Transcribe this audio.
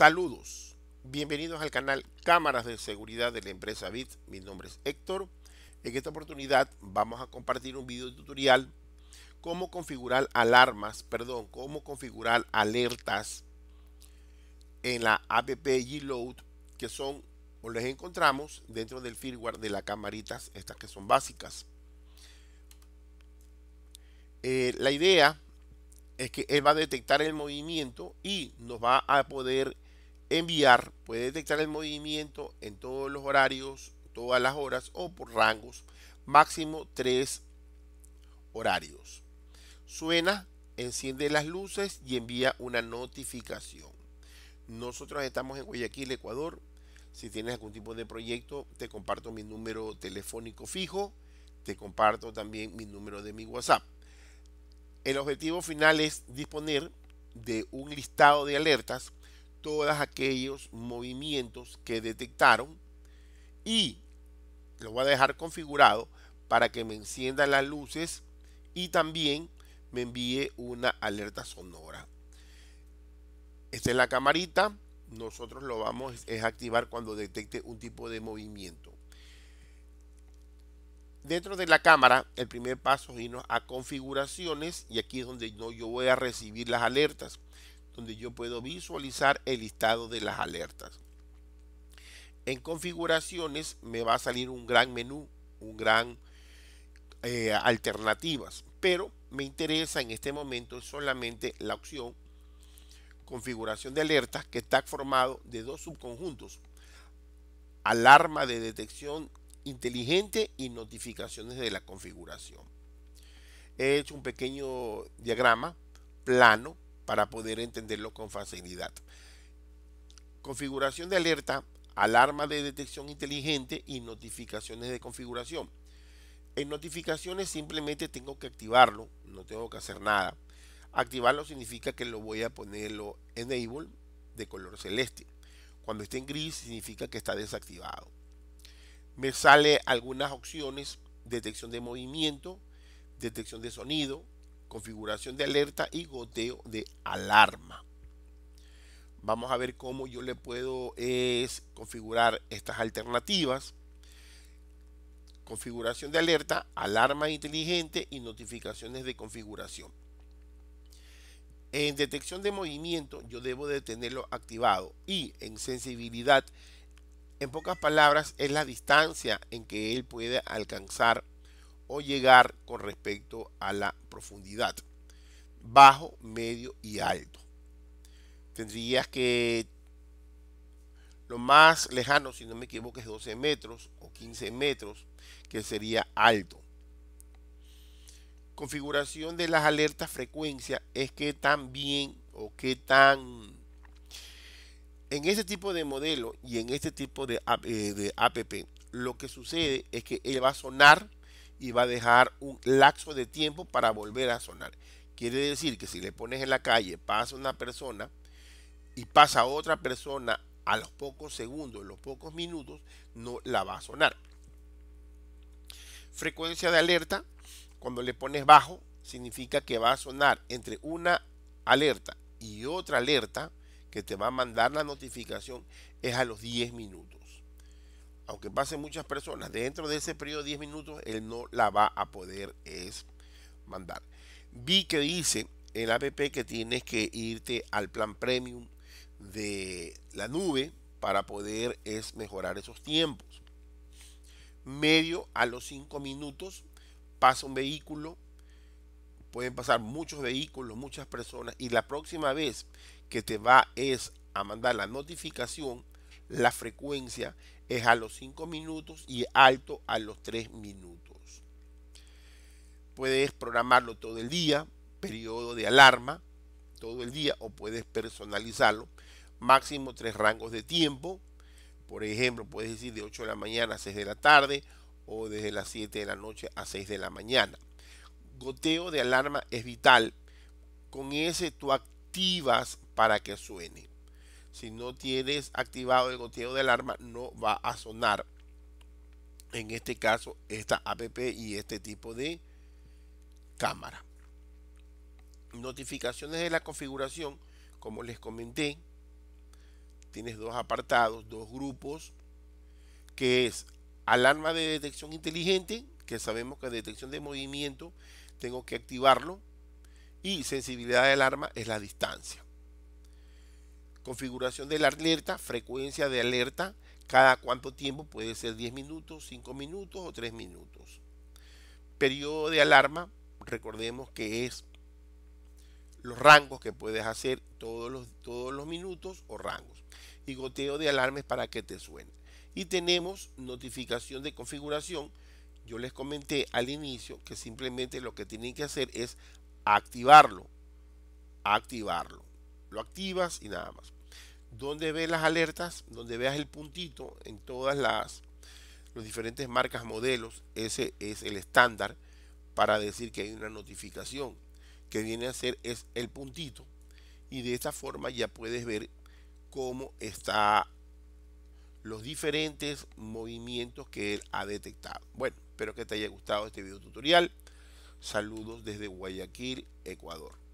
Saludos, bienvenidos al canal Cámaras de Seguridad de la empresa BIT. Mi nombre es Héctor. En esta oportunidad vamos a compartir un video tutorial cómo configurar alarmas, perdón, cómo configurar alertas en la app G-Load que son o les encontramos dentro del firmware de las camaritas, estas que son básicas. Eh, la idea es que él va a detectar el movimiento y nos va a poder enviar puede detectar el movimiento en todos los horarios, todas las horas o por rangos, máximo tres horarios. Suena, enciende las luces y envía una notificación. Nosotros estamos en Guayaquil, Ecuador. Si tienes algún tipo de proyecto, te comparto mi número telefónico fijo. Te comparto también mi número de mi WhatsApp. El objetivo final es disponer de un listado de alertas todos aquellos movimientos que detectaron y lo voy a dejar configurado para que me encienda las luces y también me envíe una alerta sonora. Esta es la camarita, nosotros lo vamos a activar cuando detecte un tipo de movimiento. Dentro de la cámara, el primer paso es irnos a configuraciones y aquí es donde yo voy a recibir las alertas donde yo puedo visualizar el listado de las alertas. En configuraciones me va a salir un gran menú, un gran eh, alternativas, pero me interesa en este momento solamente la opción configuración de alertas que está formado de dos subconjuntos, alarma de detección inteligente y notificaciones de la configuración. He hecho un pequeño diagrama plano para poder entenderlo con facilidad. Configuración de alerta, alarma de detección inteligente y notificaciones de configuración. En notificaciones simplemente tengo que activarlo, no tengo que hacer nada. Activarlo significa que lo voy a ponerlo enable de color celeste. Cuando esté en gris significa que está desactivado. Me sale algunas opciones, detección de movimiento, detección de sonido, configuración de alerta y goteo de alarma. Vamos a ver cómo yo le puedo es, configurar estas alternativas. Configuración de alerta, alarma inteligente y notificaciones de configuración. En detección de movimiento yo debo de tenerlo activado y en sensibilidad, en pocas palabras, es la distancia en que él puede alcanzar o llegar con respecto a la profundidad. Bajo, medio y alto. Tendrías que... Lo más lejano, si no me equivoco, es 12 metros o 15 metros, que sería alto. Configuración de las alertas frecuencia es que tan bien o qué tan... En este tipo de modelo y en este tipo de, eh, de app, lo que sucede es que él va a sonar y va a dejar un lapso de tiempo para volver a sonar. Quiere decir que si le pones en la calle, pasa una persona y pasa otra persona a los pocos segundos, los pocos minutos, no la va a sonar. Frecuencia de alerta, cuando le pones bajo, significa que va a sonar entre una alerta y otra alerta que te va a mandar la notificación es a los 10 minutos aunque pasen muchas personas, dentro de ese periodo de 10 minutos, él no la va a poder es mandar. Vi que dice el app que tienes que irte al plan premium de la nube para poder es mejorar esos tiempos. Medio a los 5 minutos pasa un vehículo, pueden pasar muchos vehículos, muchas personas y la próxima vez que te va es a mandar la notificación, la frecuencia es a los 5 minutos y alto a los 3 minutos. Puedes programarlo todo el día, periodo de alarma todo el día o puedes personalizarlo. Máximo tres rangos de tiempo. Por ejemplo, puedes decir de 8 de la mañana a 6 de la tarde o desde las 7 de la noche a 6 de la mañana. Goteo de alarma es vital. Con ese tú activas para que suene si no tienes activado el goteo de alarma, no va a sonar. En este caso, esta app y este tipo de cámara. Notificaciones de la configuración, como les comenté, tienes dos apartados, dos grupos, que es alarma de detección inteligente, que sabemos que detección de movimiento tengo que activarlo, y sensibilidad de alarma es la distancia configuración de la alerta, frecuencia de alerta, cada cuánto tiempo puede ser 10 minutos, 5 minutos o 3 minutos. Periodo de alarma, recordemos que es los rangos que puedes hacer todos los, todos los minutos o rangos. Y goteo de alarmes para que te suene. Y tenemos notificación de configuración. Yo les comenté al inicio que simplemente lo que tienen que hacer es activarlo. Activarlo. Lo activas y nada más. Donde ves las alertas, donde veas el puntito en todas las diferentes marcas, modelos, ese es el estándar para decir que hay una notificación que viene a ser es el puntito y de esta forma ya puedes ver cómo está los diferentes movimientos que él ha detectado. Bueno, espero que te haya gustado este video tutorial. Saludos desde Guayaquil, Ecuador.